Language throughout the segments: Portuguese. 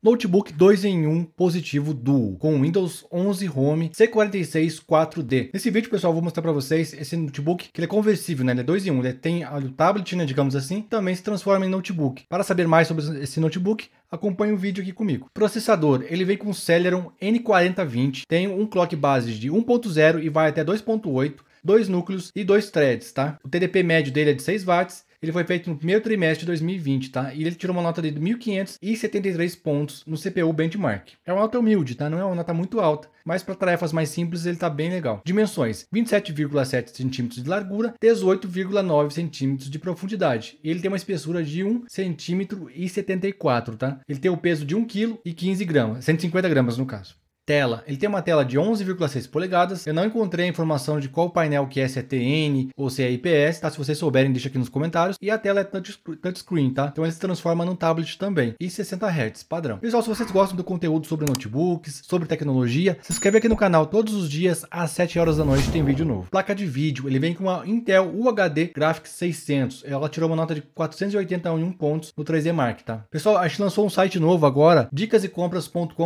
Notebook 2 em 1 positivo duo com Windows 11 Home C46 4D. Nesse vídeo, pessoal, vou mostrar para vocês esse notebook que ele é conversível, né? Ele é 2 em 1, ele tem o tablet, né, digamos assim, também se transforma em notebook. Para saber mais sobre esse notebook, acompanhe o vídeo aqui comigo. Processador, ele vem com Celeron N4020, tem um clock base de 1.0 e vai até 2.8 dois núcleos e dois threads, tá? O TDP médio dele é de 6 watts ele foi feito no primeiro trimestre de 2020, tá? E ele tirou uma nota de 1.573 pontos no CPU benchmark. É uma nota humilde, tá? Não é uma nota muito alta, mas para tarefas mais simples ele tá bem legal. Dimensões: 27,7 cm de largura, 18,9 cm de profundidade. Ele tem uma espessura de 1 cm e 74, tá? Ele tem o peso de 1 kg e 15 gramas, 150 gramas no caso. Tela. Ele tem uma tela de 11,6 polegadas. Eu não encontrei a informação de qual painel que é, se é TN ou se é IPS, tá? Se vocês souberem, deixa aqui nos comentários. E a tela é touchscreen, tá? Então ele se transforma num tablet também. E 60 Hz, padrão. Pessoal, se vocês gostam do conteúdo sobre notebooks, sobre tecnologia, se inscreve aqui no canal todos os dias às 7 horas da noite tem vídeo novo. Placa de vídeo, ele vem com uma Intel UHD Graphics 600. Ela tirou uma nota de 481 pontos no 3D Mark, tá? Pessoal, a gente lançou um site novo agora, dicasecompras.com.br.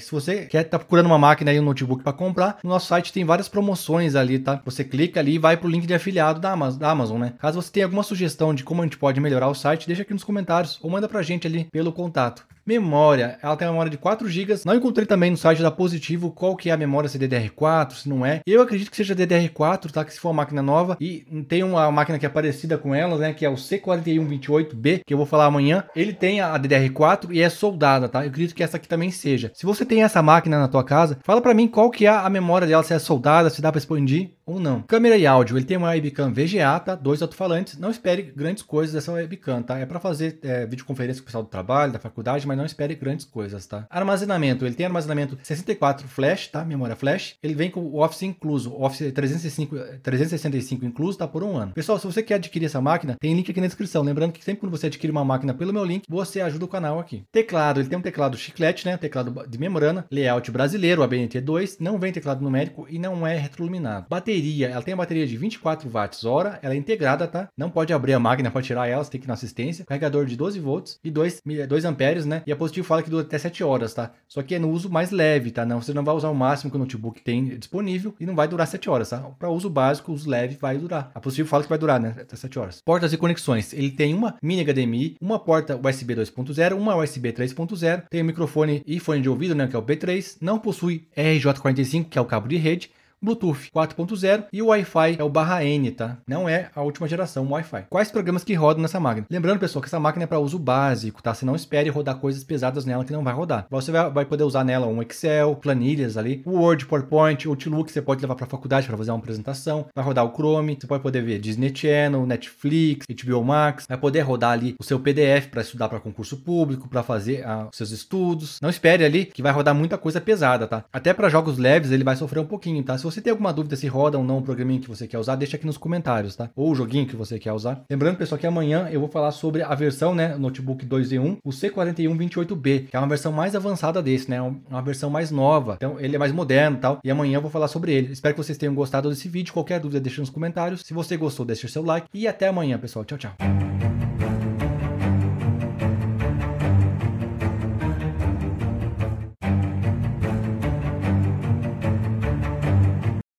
Se você quer quiser, tá procurando uma máquina e um notebook para comprar, no nosso site tem várias promoções ali, tá? Você clica ali e vai pro link de afiliado da Amazon, da Amazon, né? Caso você tenha alguma sugestão de como a gente pode melhorar o site, deixa aqui nos comentários ou manda pra gente ali pelo contato. Memória, ela tem memória de 4 GB. Não encontrei também no site da Positivo qual que é a memória, se é DDR4, se não é. Eu acredito que seja DDR4, tá? Que se for uma máquina nova. E tem uma máquina que é parecida com ela, né? Que é o C4128B, que eu vou falar amanhã. Ele tem a DDR4 e é soldada, tá? Eu acredito que essa aqui também seja. Se você tem essa máquina na tua casa, fala para mim qual que é a memória dela, se é soldada, se dá para expandir ou não. Câmera e áudio, ele tem uma webcam VGA, tá? Dois alto-falantes. Não espere grandes coisas dessa webcam, tá? É para fazer é, videoconferência com o pessoal do trabalho, da faculdade, mas mas não espere grandes coisas, tá? Armazenamento, ele tem armazenamento 64 flash, tá? Memória flash. Ele vem com o Office incluso, Office 365, 365 incluso, tá? Por um ano. Pessoal, se você quer adquirir essa máquina, tem link aqui na descrição. Lembrando que sempre quando você adquire uma máquina pelo meu link, você ajuda o canal aqui. Teclado, ele tem um teclado chiclete, né? Teclado de membrana, layout brasileiro, ABNT 2, não vem teclado numérico e não é retroiluminado. Bateria, ela tem uma bateria de 24 watts hora, ela é integrada, tá? Não pode abrir a máquina para tirar ela, você tem que ir na assistência. Carregador de 12 volts e 2, 2 amperes, né? E a positivo fala que dura até 7 horas, tá? Só que é no uso mais leve, tá? Não, você não vai usar o máximo que o notebook tem disponível e não vai durar 7 horas, tá? Para uso básico, uso leve vai durar. A positivo fala que vai durar, né? Até 7 horas. Portas e conexões. Ele tem uma mini HDMI, uma porta USB 2.0, uma USB 3.0, tem o um microfone e fone de ouvido, né? Que é o B3. Não possui RJ45, que é o cabo de rede Bluetooth 4.0 e o Wi-Fi é o barra N, tá? Não é a última geração Wi-Fi. Quais programas que rodam nessa máquina? Lembrando, pessoal, que essa máquina é para uso básico, tá? Você não espere rodar coisas pesadas nela que não vai rodar. Você vai poder usar nela um Excel, planilhas ali, Word, PowerPoint, Outlook, você pode levar para a faculdade para fazer uma apresentação, vai rodar o Chrome, você pode poder ver Disney Channel, Netflix, HBO Max, vai poder rodar ali o seu PDF para estudar para concurso público, para fazer ah, os seus estudos. Não espere ali que vai rodar muita coisa pesada, tá? Até para jogos leves ele vai sofrer um pouquinho, tá? Se você tem alguma dúvida se roda ou não o programinha que você quer usar, deixa aqui nos comentários, tá? Ou o joguinho que você quer usar. Lembrando, pessoal, que amanhã eu vou falar sobre a versão, né, notebook 2 em 1, o C4128B, que é uma versão mais avançada desse, né? É uma versão mais nova. Então, ele é mais moderno e tal. E amanhã eu vou falar sobre ele. Espero que vocês tenham gostado desse vídeo. Qualquer dúvida, deixa nos comentários. Se você gostou, deixa o seu like. E até amanhã, pessoal. Tchau, tchau.